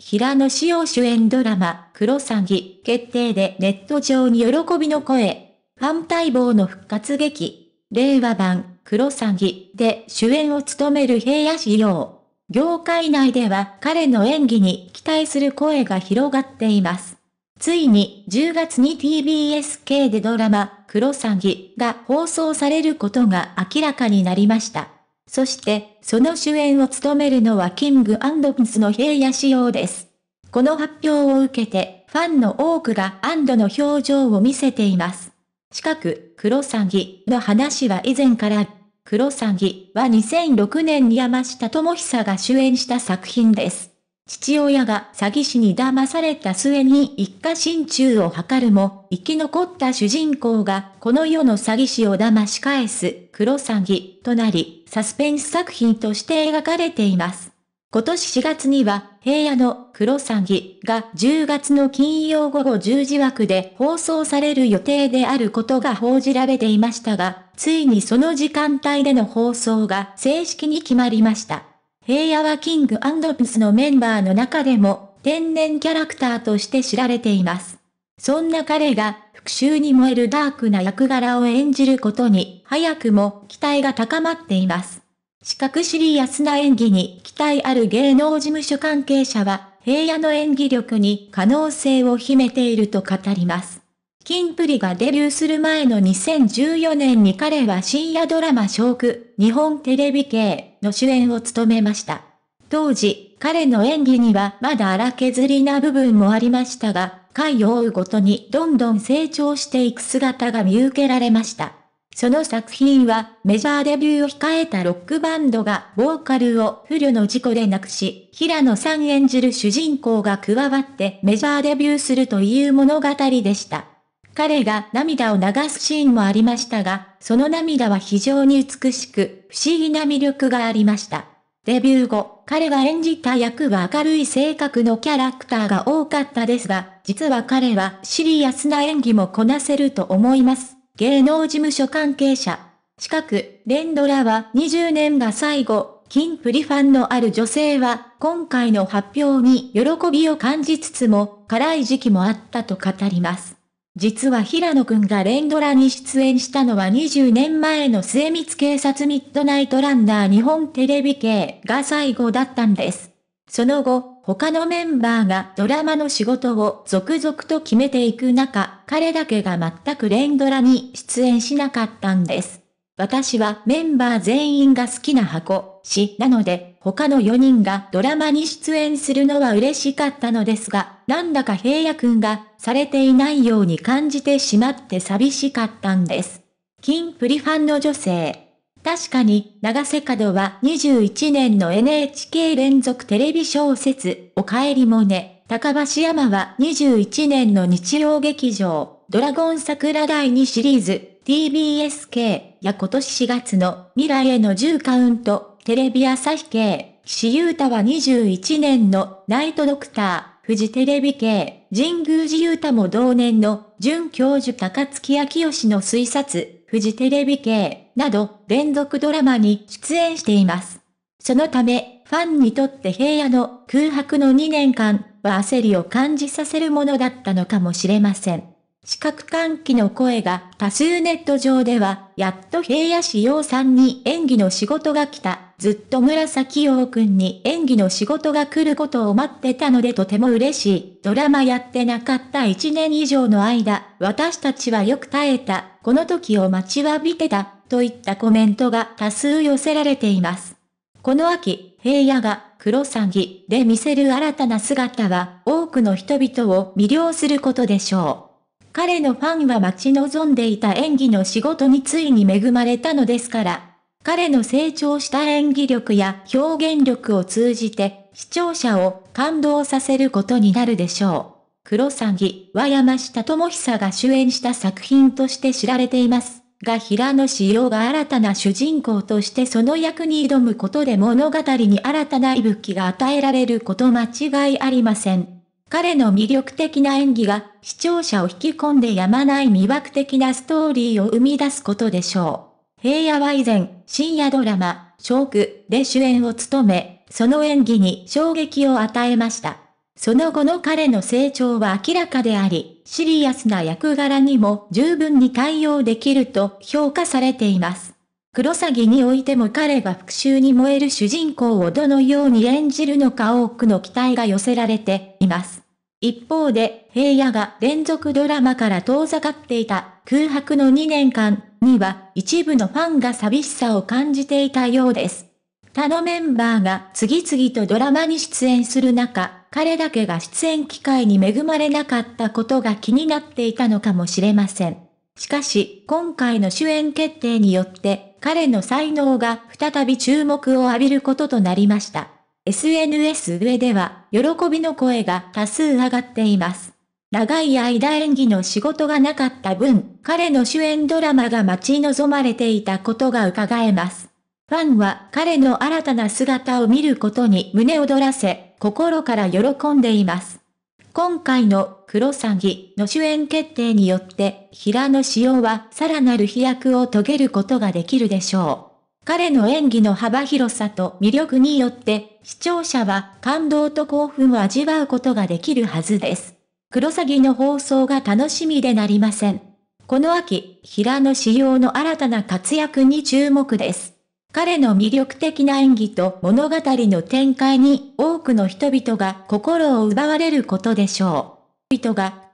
平野紫耀主演ドラマ、クロサギ決定でネット上に喜びの声。ファン待望の復活劇。令和版、クロサギで主演を務める平野紫耀。業界内では彼の演技に期待する声が広がっています。ついに10月に TBS k でドラマ、クロサギが放送されることが明らかになりました。そして、その主演を務めるのはキングアド・ピンスの平野仕様です。この発表を受けて、ファンの多くが安堵の表情を見せています。近く、クロサギの話は以前から、クロサギは2006年に山下智久が主演した作品です。父親が詐欺師に騙された末に一家心中を図るも、生き残った主人公がこの世の詐欺師を騙し返す黒詐欺となり、サスペンス作品として描かれています。今年4月には、平野の黒詐欺が10月の金曜午後10時枠で放送される予定であることが報じられていましたが、ついにその時間帯での放送が正式に決まりました。平野はキングピスのメンバーの中でも、天然キャラクターとして知られています。そんな彼が、復讐に燃えるダークな役柄を演じることに、早くも期待が高まっています。四角シリアスな演技に期待ある芸能事務所関係者は、平野の演技力に可能性を秘めていると語ります。キンプリがデビューする前の2014年に彼は深夜ドラマショーク、日本テレビ系、の主演を務めました。当時、彼の演技にはまだ荒削りな部分もありましたが、回を追うごとにどんどん成長していく姿が見受けられました。その作品はメジャーデビューを控えたロックバンドがボーカルを不慮の事故で亡くし、平野さん演じる主人公が加わってメジャーデビューするという物語でした。彼が涙を流すシーンもありましたが、その涙は非常に美しく、不思議な魅力がありました。デビュー後、彼が演じた役は明るい性格のキャラクターが多かったですが、実は彼はシリアスな演技もこなせると思います。芸能事務所関係者。近く、連ドラは20年が最後、金プリファンのある女性は、今回の発表に喜びを感じつつも、辛い時期もあったと語ります。実は平野くんが連ドラに出演したのは20年前の精密警察ミッドナイトランナー日本テレビ系が最後だったんです。その後、他のメンバーがドラマの仕事を続々と決めていく中、彼だけが全く連ドラに出演しなかったんです。私はメンバー全員が好きな箱、詩なので、他の4人がドラマに出演するのは嬉しかったのですが、なんだか平野くんがされていないように感じてしまって寂しかったんです。金プリファンの女性。確かに、長瀬角は21年の NHK 連続テレビ小説、おかえりもね、高橋山は21年の日曜劇場、ドラゴン桜第2シリーズ、TBS 系や今年4月の未来への10カウント、テレビ朝日系、岸優太は21年のナイトドクター、フジテレビ系、神宮寺優太も同年の准教授高月明義の推察、フジテレビ系、など連続ドラマに出演しています。そのため、ファンにとって平野の空白の2年間は焦りを感じさせるものだったのかもしれません。四角換気の声が多数ネット上では、やっと平野志陽さんに演技の仕事が来た。ずっと紫陽君に演技の仕事が来ることを待ってたのでとても嬉しい。ドラマやってなかった1年以上の間、私たちはよく耐えた。この時を待ちわびてた。といったコメントが多数寄せられています。この秋、平野が黒詐欺で見せる新たな姿は多くの人々を魅了することでしょう。彼のファンは待ち望んでいた演技の仕事についに恵まれたのですから。彼の成長した演技力や表現力を通じて、視聴者を感動させることになるでしょう。黒詐欺は山下智久が主演した作品として知られています。が平野紫耀が新たな主人公としてその役に挑むことで物語に新たな息吹が与えられること間違いありません。彼の魅力的な演技が視聴者を引き込んでやまない魅惑的なストーリーを生み出すことでしょう。平野は以前、深夜ドラマ、ショークで主演を務め、その演技に衝撃を与えました。その後の彼の成長は明らかであり、シリアスな役柄にも十分に対応できると評価されています。クロサギにおいても彼が復讐に燃える主人公をどのように演じるのか多くの期待が寄せられています。一方で、平野が連続ドラマから遠ざかっていた空白の2年間には一部のファンが寂しさを感じていたようです。他のメンバーが次々とドラマに出演する中、彼だけが出演機会に恵まれなかったことが気になっていたのかもしれません。しかし、今回の主演決定によって彼の才能が再び注目を浴びることとなりました。SNS 上では、喜びの声が多数上がっています。長い間演技の仕事がなかった分、彼の主演ドラマが待ち望まれていたことが伺えます。ファンは彼の新たな姿を見ることに胸躍らせ、心から喜んでいます。今回のクロサギの主演決定によって、平野紫耀はさらなる飛躍を遂げることができるでしょう。彼の演技の幅広さと魅力によって、視聴者は感動と興奮を味わうことができるはずです。クロサギの放送が楽しみでなりません。この秋、平野紫耀の新たな活躍に注目です。彼の魅力的な演技と物語の展開に多くの人々が心を奪われることでしょう。人が